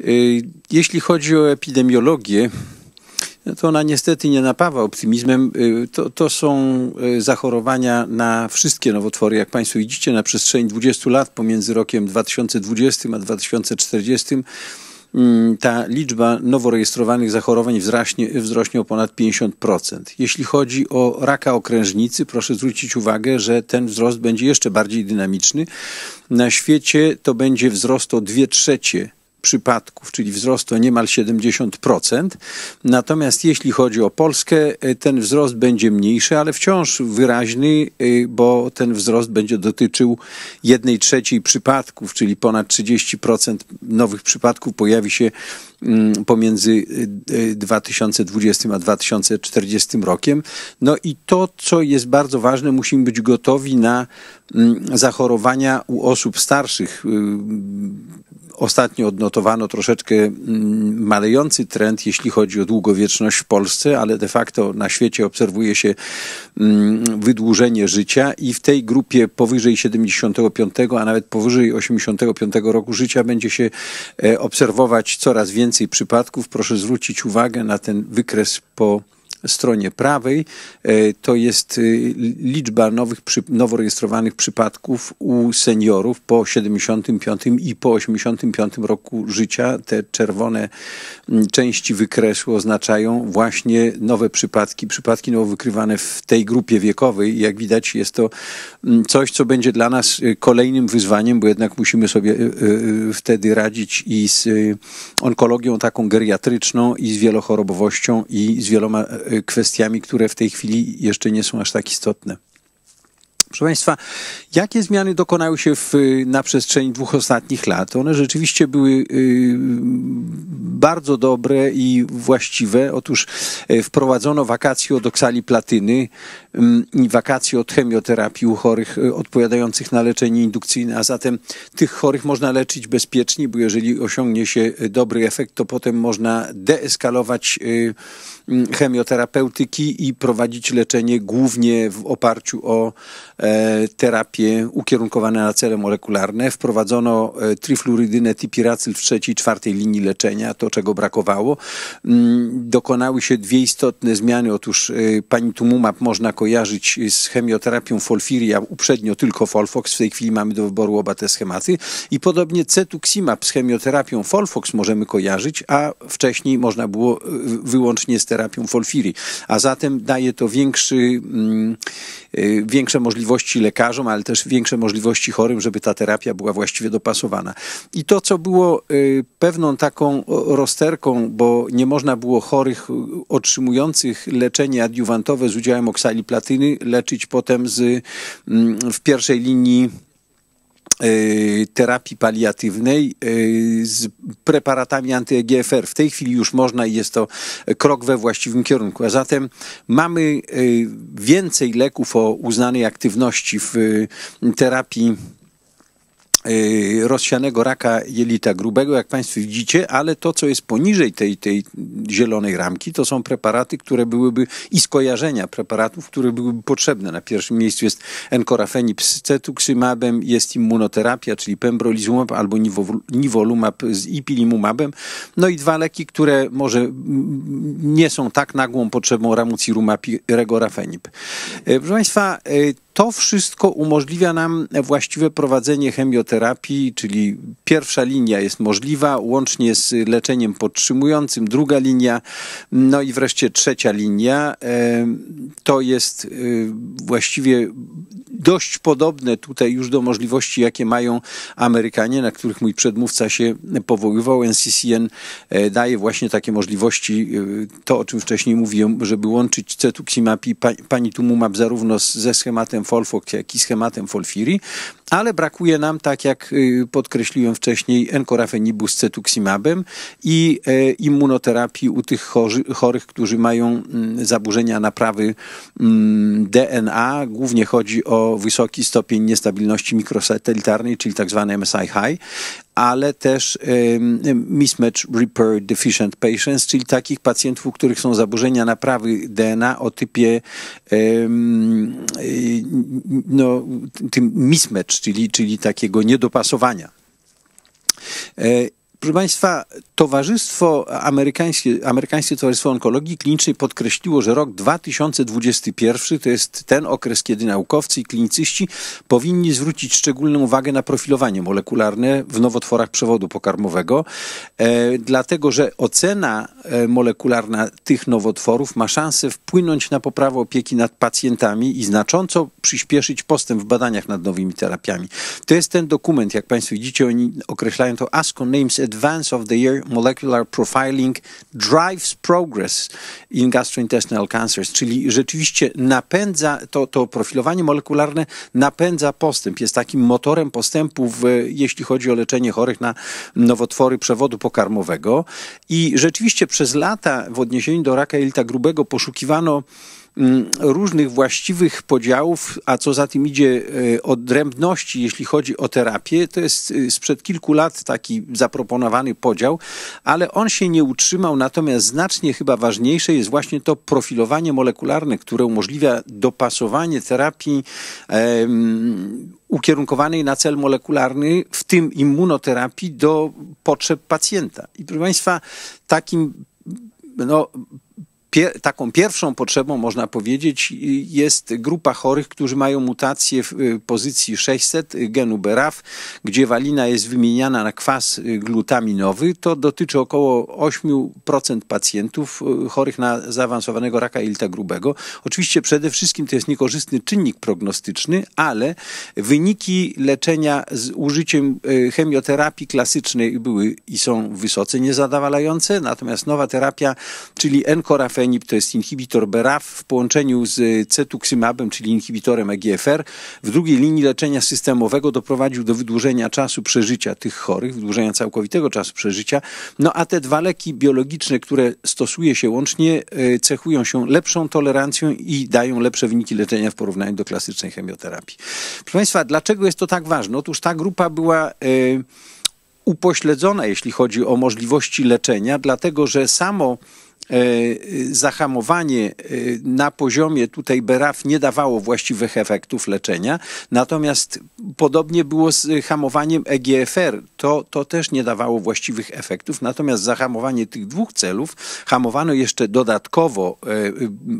Y, jeśli chodzi o epidemiologię, no to ona niestety nie napawa optymizmem. Y, to, to są y, zachorowania na wszystkie nowotwory. Jak Państwo widzicie, na przestrzeni 20 lat pomiędzy rokiem 2020 a 2040 mm, ta liczba nowo rejestrowanych zachorowań wzrośnie, wzrośnie o ponad 50%. Jeśli chodzi o raka okrężnicy, proszę zwrócić uwagę, że ten wzrost będzie jeszcze bardziej dynamiczny. Na świecie to będzie wzrost o 2 trzecie przypadków, czyli wzrost o niemal 70%. Natomiast jeśli chodzi o Polskę, e, ten wzrost będzie mniejszy, ale wciąż wyraźny, e, bo ten wzrost będzie dotyczył 1 trzeciej przypadków, czyli ponad 30% nowych przypadków pojawi się mm, pomiędzy 2020 e, a 2040 rokiem. No i to, co jest bardzo ważne, musimy być gotowi na mm, zachorowania u osób starszych y, Ostatnio odnotowano troszeczkę mm, malejący trend, jeśli chodzi o długowieczność w Polsce, ale de facto na świecie obserwuje się mm, wydłużenie życia i w tej grupie powyżej 75, a nawet powyżej 85 roku życia będzie się e, obserwować coraz więcej przypadków. Proszę zwrócić uwagę na ten wykres po stronie prawej e, to jest y, liczba nowych, nowo rejestrowanych przypadków u seniorów po 75 i po 85 roku życia. Te czerwone mm, części wykresu oznaczają właśnie nowe przypadki, przypadki nowo wykrywane w tej grupie wiekowej. Jak widać jest to mm, coś, co będzie dla nas y, kolejnym wyzwaniem, bo jednak musimy sobie y, wtedy radzić i z onkologią taką geriatryczną i z wielochorobowością i z wieloma Y, kwestiami, które w tej chwili jeszcze nie są aż tak istotne. Proszę Państwa, jakie zmiany dokonały się w, y, na przestrzeni dwóch ostatnich lat? One rzeczywiście były y, bardzo dobre i właściwe. Otóż y, wprowadzono wakacje od oksali platyny mm, i wakacje od chemioterapii u chorych odpowiadających na leczenie indukcyjne, a zatem tych chorych można leczyć bezpiecznie, bo jeżeli osiągnie się dobry efekt, to potem można deeskalować mm, chemioterapeutyki i prowadzić leczenie głównie w oparciu o E, terapie ukierunkowane na cele molekularne. Wprowadzono e, trifluorydynę tipiracyl w trzeciej, czwartej linii leczenia, to czego brakowało. Mm, dokonały się dwie istotne zmiany. Otóż e, panitumumab można kojarzyć z chemioterapią folfiria, uprzednio tylko folfox, w tej chwili mamy do wyboru oba te schematy. I podobnie cetuximab z chemioterapią folfox możemy kojarzyć, a wcześniej można było wyłącznie z terapią folfiri. A zatem daje to większy, mm, większe możliwości możliwości lekarzom, ale też większe możliwości chorym, żeby ta terapia była właściwie dopasowana. I to, co było y, pewną taką rozterką, bo nie można było chorych y, otrzymujących leczenie adiuwantowe z udziałem oksali platyny leczyć potem z, mm, w pierwszej linii y, terapii paliatywnej z preparatami antyEGFR. W tej chwili już można i jest to krok we właściwym kierunku. A zatem mamy więcej leków o uznanej aktywności w y, terapii Y, rozsianego raka jelita grubego, jak Państwo widzicie, ale to, co jest poniżej tej, tej zielonej ramki, to są preparaty, które byłyby i skojarzenia preparatów, które byłyby potrzebne. Na pierwszym miejscu jest encorafenib, z cetuksymabem, jest immunoterapia, czyli pembrolizumab albo nivolumab z ipilimumabem, no i dwa leki, które może nie są tak nagłą potrzebą ramucirumab i regorafenib. Y, proszę Państwa, y, to wszystko umożliwia nam właściwe prowadzenie chemioterapii, czyli pierwsza linia jest możliwa, łącznie z leczeniem podtrzymującym, druga linia, no i wreszcie trzecia linia. E, to jest e, właściwie dość podobne tutaj już do możliwości, jakie mają Amerykanie, na których mój przedmówca się powoływał. NCCN e, daje właśnie takie możliwości, to o czym wcześniej mówiłem, żeby łączyć cetuximab i panitumumab zarówno ze schematem schematem Folfok, jak i schematem Folfiri, ale brakuje nam, tak jak y, podkreśliłem wcześniej, z cetuximabem i y, immunoterapii u tych chorzy, chorych, którzy mają mm, zaburzenia naprawy mm, DNA. Głównie chodzi o wysoki stopień niestabilności mikrosatelitarnej, czyli tzw. Tak MSI-high, ale też mismatch repair deficient patients, czyli takich pacjentów, u których są zaburzenia naprawy DNA o typie no, tym mismatch, czyli, czyli takiego niedopasowania. E, Proszę Państwa, Towarzystwo Amerykańskie, Amerykańskie Towarzystwo Onkologii Klinicznej podkreśliło, że rok 2021 to jest ten okres, kiedy naukowcy i klinicyści powinni zwrócić szczególną uwagę na profilowanie molekularne w nowotworach przewodu pokarmowego, e, dlatego że ocena e, molekularna tych nowotworów ma szansę wpłynąć na poprawę opieki nad pacjentami i znacząco przyspieszyć postęp w badaniach nad nowymi terapiami. To jest ten dokument, jak Państwo widzicie, oni określają to ASCO Names Advanced Advance of the Year Molecular Profiling Drives Progress in Gastrointestinal Cancers, czyli rzeczywiście napędza to, to profilowanie molekularne, napędza postęp, jest takim motorem postępu, w, jeśli chodzi o leczenie chorych na nowotwory przewodu pokarmowego. I rzeczywiście przez lata w odniesieniu do raka jelita grubego poszukiwano Mm, różnych właściwych podziałów, a co za tym idzie e, odrębności, jeśli chodzi o terapię. To jest e, sprzed kilku lat taki zaproponowany podział, ale on się nie utrzymał. Natomiast znacznie chyba ważniejsze jest właśnie to profilowanie molekularne, które umożliwia dopasowanie terapii um, ukierunkowanej na cel molekularny, w tym immunoterapii, do potrzeb pacjenta. I proszę Państwa, takim no, pier taką pierwszą potrzebą, można powiedzieć, jest grupa chorych, którzy mają mutację w y, pozycji 600 y, genu BRAF, gdzie walina jest wymieniana na kwas y, glutaminowy. To dotyczy około 8% pacjentów chorych na zaawansowanego raka jelita grubego. Oczywiście przede wszystkim to jest niekorzystny czynnik prognostyczny, ale wyniki leczenia z użyciem chemioterapii klasycznej były i są wysoce niezadowalające, natomiast nowa terapia, czyli enkorafenina, Ertapenib to jest inhibitor BRAF w połączeniu z cetuximabem, czyli inhibitorem EGFR. W drugiej linii leczenia systemowego doprowadził do wydłużenia czasu przeżycia tych chorych, wydłużenia całkowitego czasu przeżycia. No a te dwa leki biologiczne, które stosuje się łącznie, y, cechują się lepszą tolerancją i dają lepsze wyniki leczenia w porównaniu do klasycznej chemioterapii. Proszę Państwa, dlaczego jest to tak ważne? Otóż ta grupa była y, upośledzona, jeśli chodzi o możliwości leczenia, dlatego że samo E, e, zahamowanie e, na poziomie tutaj BRAF nie dawało właściwych efektów leczenia, natomiast podobnie było z hamowaniem EGFR. To, to też nie dawało właściwych efektów, natomiast zahamowanie tych dwóch celów hamowano jeszcze dodatkowo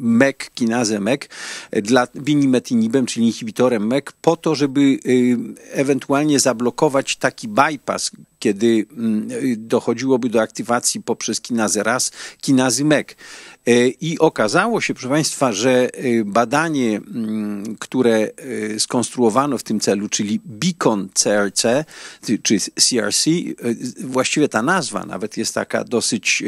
MEK, kinazę MEK dla binimetinibem, czyli inhibitorem MEK, po to, żeby ewentualnie zablokować taki bypass, kiedy mm, dochodziłoby do aktywacji poprzez kinazy raz, kinazy mek. E, I okazało się, proszę Państwa, że e, badanie, które e, skonstruowano w tym celu, czyli Beacon CRC, czy CRC, właściwie ta nazwa nawet jest taka dosyć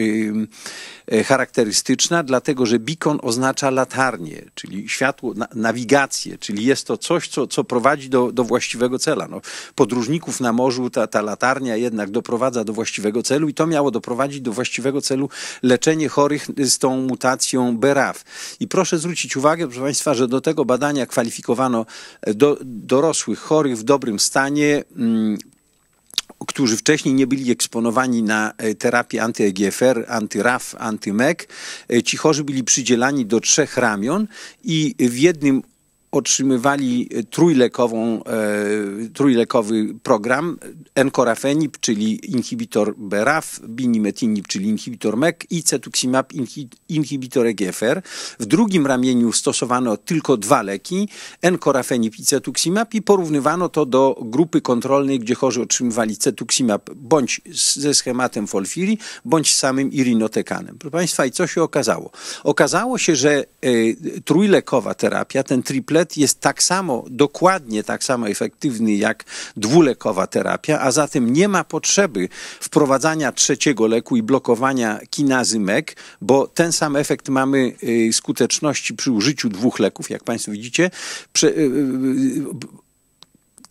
charakterystyczna, dlatego że beacon oznacza latarnię, czyli światło, nawigację, czyli jest to coś, co, co prowadzi do, do właściwego cela. No, podróżników na morzu ta, ta latarnia jednak doprowadza do właściwego celu i to miało doprowadzić do właściwego celu leczenie chorych z tą mutacją BRAF. I proszę zwrócić uwagę, proszę Państwa, że do tego badania kwalifikowano e, do, dorosłych chorych w dobrym stanie, mm, którzy wcześniej nie byli eksponowani na e, terapię anty-EGFR, anty-RAF, anty-MEK. E, ci chorzy byli przydzielani do trzech ramion i w jednym otrzymywali e, trójlekową, e, trójlekowy program encorafenib, czyli inhibitor BRAF, binimetinib, czyli inhibitor MEK i cetuximab, inhibitor EGFR. W drugim ramieniu stosowano tylko dwa leki, encorafenib i cetuximab i porównywano to do grupy kontrolnej, gdzie chorzy otrzymywali cetuximab bądź ze schematem folfiri, bądź samym irinotekanem. Proszę Państwa, i co się okazało? Okazało się, że e, trójlekowa terapia, ten triplet jest tak samo, dokładnie tak samo efektywny jak dwulekowa terapia, a zatem nie ma potrzeby wprowadzania trzeciego leku i blokowania kinazy MEK, bo ten sam efekt mamy y, skuteczności przy użyciu dwóch leków, jak Państwo widzicie. Prze y, y,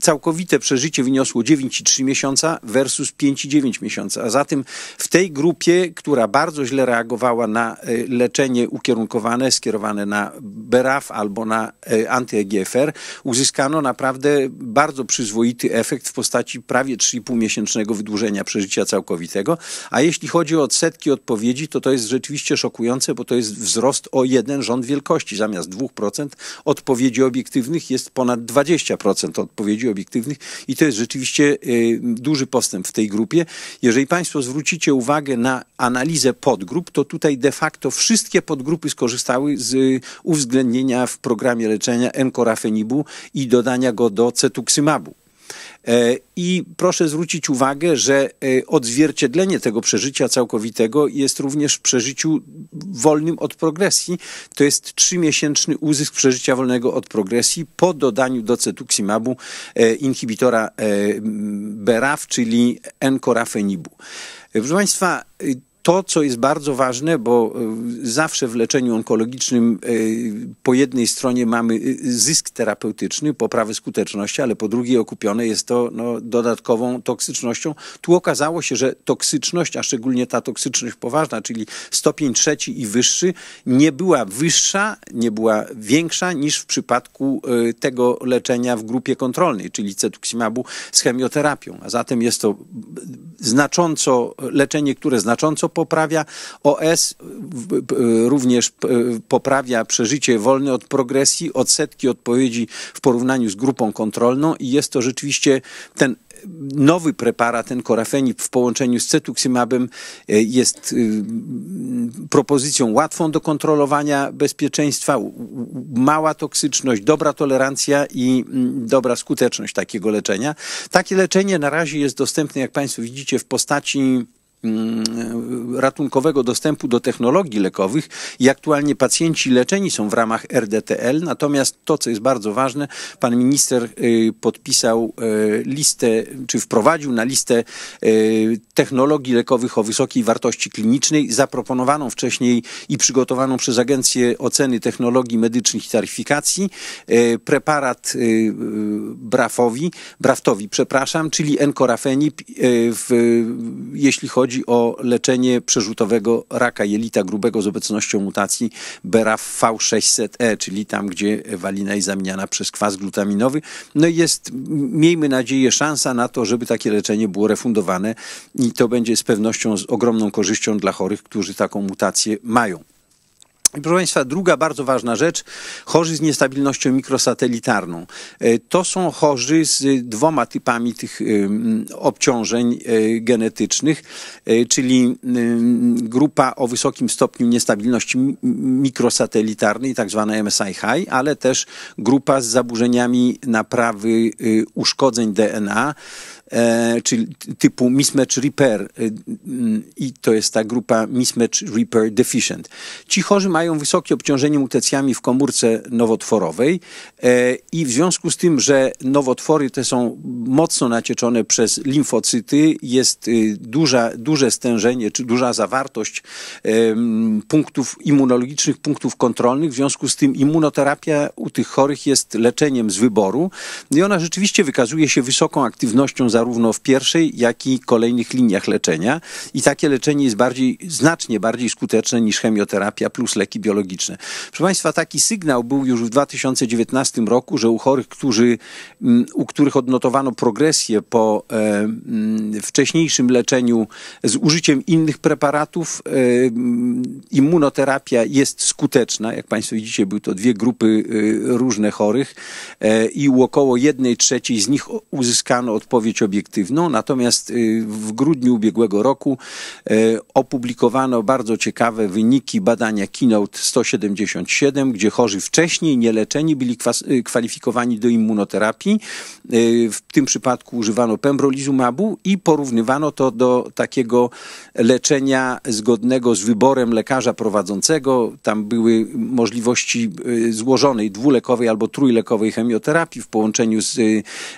całkowite przeżycie wyniosło 9,3 miesiąca versus 5,9 miesiąca. A zatem w tej grupie, która bardzo źle reagowała na e, leczenie ukierunkowane, skierowane na BRAF albo na e, anty-EGFR, uzyskano naprawdę bardzo przyzwoity efekt w postaci prawie 3,5-miesięcznego wydłużenia przeżycia całkowitego. A jeśli chodzi o odsetki odpowiedzi, to to jest rzeczywiście szokujące, bo to jest wzrost o jeden rząd wielkości. Zamiast 2% odpowiedzi obiektywnych jest ponad 20% odpowiedzi obiektywnych i to jest rzeczywiście y, duży postęp w tej grupie. Jeżeli Państwo zwrócicie uwagę na analizę podgrup, to tutaj de facto wszystkie podgrupy skorzystały z y, uwzględnienia w programie leczenia enkorafenibu i dodania go do cetuksymabu. E, I proszę zwrócić uwagę, że e, odzwierciedlenie tego przeżycia całkowitego jest również w przeżyciu wolnym od progresji. To jest trzymiesięczny uzysk przeżycia wolnego od progresji po dodaniu do cetuximabu e, inhibitora BRAF, czyli encorafenibu. Proszę Państwa, to, co jest bardzo ważne, bo y, zawsze w leczeniu onkologicznym y, po jednej stronie mamy y, zysk terapeutyczny, poprawę skuteczności, ale po drugiej okupione jest to no, dodatkową toksycznością. Tu okazało się, że toksyczność, a szczególnie ta toksyczność poważna, czyli stopień trzeci i wyższy, nie była wyższa, nie była większa niż w przypadku tego leczenia w grupie kontrolnej, czyli cetuximabu z chemioterapią. A zatem jest to znacząco leczenie, które znacząco poprawia OS, e, również e, poprawia przeżycie wolne od progresji, odsetki odpowiedzi w porównaniu z grupą kontrolną i jest to rzeczywiście ten nowy preparat, ten korafenib w połączeniu z cetuximabem e, jest propozycją łatwą do kontrolowania bezpieczeństwa, mała toksyczność, dobra tolerancja i mm, dobra skuteczność takiego leczenia. Takie leczenie na razie jest dostępne, jak Państwo widzicie, w postaci Mm, ratunkowego dostępu do technologii lekowych i aktualnie pacjenci leczeni są w ramach RDTL. Natomiast to, co jest bardzo ważne, pan minister y, podpisał y, listę, czy wprowadził na listę y, technologii lekowych o wysokiej wartości klinicznej, zaproponowaną wcześniej i przygotowaną przez Agencję Oceny Technologii Medycznych i Taryfikacji, preparat Brafowi, Braftowi, przepraszam, czyli encorafenib, w, jeśli chodzi chodzi o leczenie przerzutowego raka jelita grubego z obecnością mutacji BRAF V600E, czyli tam, gdzie walina jest zamieniana przez kwas glutaminowy. No i jest, miejmy nadzieję, szansa na to, żeby takie leczenie było refundowane i to będzie z pewnością z ogromną korzyścią dla chorych, którzy taką mutację mają. I proszę Państwa, druga bardzo ważna rzecz, chorzy z niestabilnością mikrosatelitarną. E, to są chorzy z dwoma typami tych obciążeń e, genetycznych, e, czyli grupa o wysokim stopniu niestabilności mikrosatelitarnej, tak zwana MSI-High, ale też grupa z zaburzeniami naprawy y, uszkodzeń DNA, E, czyli typu mismatch repair y, i to jest ta grupa mismatch repair deficient. Ci chorzy mają wysokie obciążenie mutacjami w komórce nowotworowej e, i w związku z tym, że nowotwory te są mocno nacieczone przez limfocyty, jest y, duża, duże stężenie czy duża zawartość e, punktów immunologicznych, punktów kontrolnych, w związku z tym immunoterapia u tych chorych jest leczeniem z wyboru no i ona rzeczywiście wykazuje się wysoką aktywnością za zarówno w pierwszej, jak i kolejnych liniach leczenia i takie leczenie jest bardziej, znacznie bardziej skuteczne niż chemioterapia plus leki biologiczne. Proszę Państwa, taki sygnał był już w 2019 roku, że u chorych, którzy, mm, u których odnotowano progresję po e, mm, wcześniejszym leczeniu z użyciem innych preparatów, e, mm, immunoterapia jest skuteczna. Jak Państwo widzicie, były to dwie grupy e, różne chorych e, i u około jednej trzeciej z nich uzyskano odpowiedź o obiektywną, natomiast y, w grudniu ubiegłego roku y, opublikowano bardzo ciekawe wyniki badania Keynote 177, gdzie chorzy wcześniej nieleczeni byli y, kwalifikowani do immunoterapii. W tym przypadku używano pembrolizumabu i porównywano to do takiego leczenia zgodnego z wyborem lekarza prowadzącego. Tam były możliwości złożonej dwulekowej albo trójlekowej chemioterapii w połączeniu z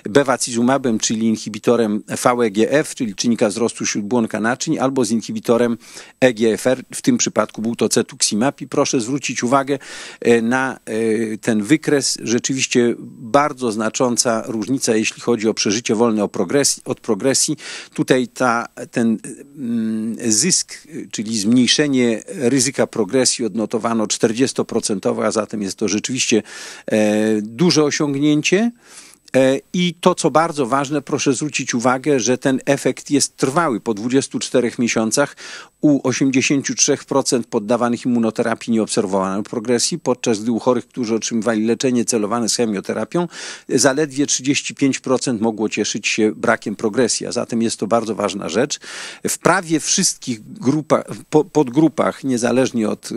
bevacizumabem, czyli inhibitorem inhibitorem VEGF, czyli czynnika wzrostu śródbłonka naczyń, albo z inhibitorem EGFR. W tym przypadku był to cetuximab i proszę zwrócić uwagę e, na e, ten wykres. Rzeczywiście bardzo znacząca różnica, jeśli chodzi o przeżycie wolne od progresji. Tutaj ta, ten mm, zysk, czyli zmniejszenie ryzyka progresji odnotowano 40%, a zatem jest to rzeczywiście e, duże osiągnięcie. E, I to, co bardzo ważne, proszę zwrócić uwagę, że ten efekt jest trwały. Po 24 miesiącach u 83% poddawanych immunoterapii nie obserwowano progresji, podczas gdy u chorych, którzy otrzymywali leczenie celowane z chemioterapią, zaledwie 35% mogło cieszyć się brakiem progresji, a zatem jest to bardzo ważna rzecz. W prawie wszystkich grupach, podgrupach, niezależnie od y,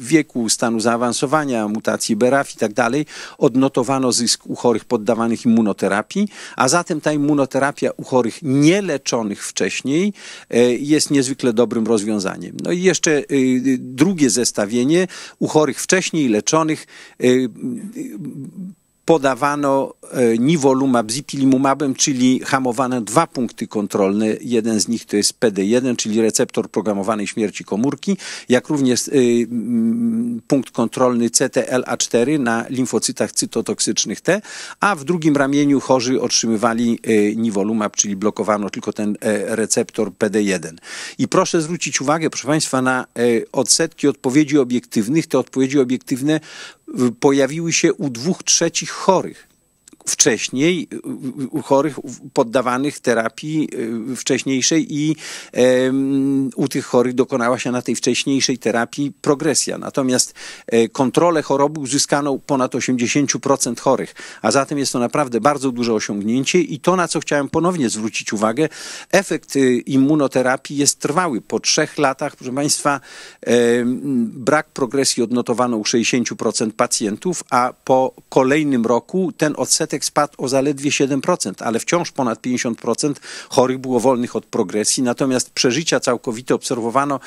wieku, stanu zaawansowania, mutacji BRAF i tak dalej, odnotowano zysk u chorych pod poddawanych immunoterapii, a zatem ta immunoterapia u chorych nieleczonych wcześniej e, jest niezwykle dobrym rozwiązaniem. No i jeszcze e, drugie zestawienie u chorych wcześniej leczonych e, podawano e, nivolumab z ipilimumabem, czyli hamowane dwa punkty kontrolne. Jeden z nich to jest PD1, czyli receptor programowanej śmierci komórki, jak również e, punkt kontrolny CTLA4 na limfocytach cytotoksycznych T, a w drugim ramieniu chorzy otrzymywali e, nivolumab, czyli blokowano tylko ten receptor PD1. I proszę zwrócić uwagę, proszę Państwa, na odsetki odpowiedzi obiektywnych. Te odpowiedzi obiektywne pojawiły się u dwóch trzecich chorych wcześniej y, y, u chorych poddawanych terapii y, wcześniejszej i u tych chorych dokonała się na tej wcześniejszej terapii progresja. Natomiast e, kontrolę choroby uzyskano ponad 80% chorych, a zatem jest to naprawdę bardzo duże osiągnięcie i to, na co chciałem ponownie zwrócić uwagę, efekt immunoterapii jest trwały. Po trzech latach, proszę Państwa, brak progresji odnotowano u 60% pacjentów, a po kolejnym roku ten odsetek odsetek spadł o zaledwie 7%, ale wciąż ponad 50% chorych było wolnych od progresji, natomiast przeżycia całkowite obserwowano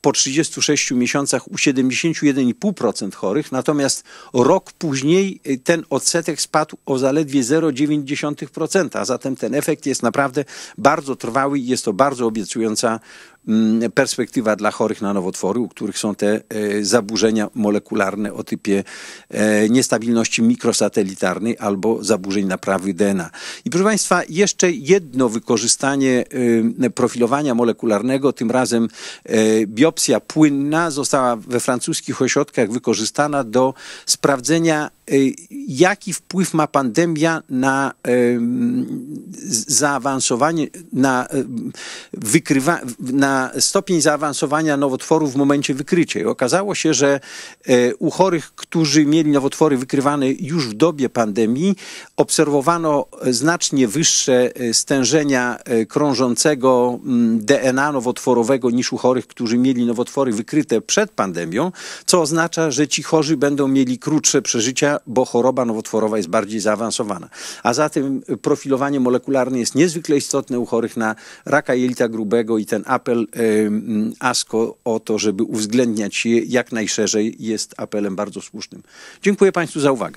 po 36 miesiącach u 71,5% chorych, natomiast rok później y, ten odsetek spadł o zaledwie 0,9%, a zatem ten efekt jest naprawdę bardzo trwały i jest to bardzo obiecująca Mm, perspektywa dla chorych na nowotwory, u których są te e, zaburzenia molekularne o typie e, niestabilności mikrosatelitarnej albo zaburzeń naprawy DNA. I proszę Państwa, jeszcze jedno wykorzystanie e, profilowania molekularnego, tym razem biopsja płynna, została we francuskich ośrodkach wykorzystana do sprawdzenia Y, jaki wpływ ma pandemia na zaawansowanie, na, y, wykrywa, na stopień zaawansowania nowotworów w momencie wykrycia. I okazało się, że y, u chorych, którzy mieli nowotwory wykrywane już w dobie pandemii, obserwowano znacznie wyższe stężenia krążącego mm, DNA nowotworowego niż u chorych, którzy mieli nowotwory wykryte przed pandemią, co oznacza, że ci chorzy będą mieli krótsze przeżycia bo choroba nowotworowa jest bardziej zaawansowana. A zatem profilowanie molekularne jest niezwykle istotne u chorych na raka jelita grubego i ten apel ASCO o to, żeby uwzględniać je jak najszerzej jest apelem bardzo słusznym. Dziękuję Państwu za uwagę.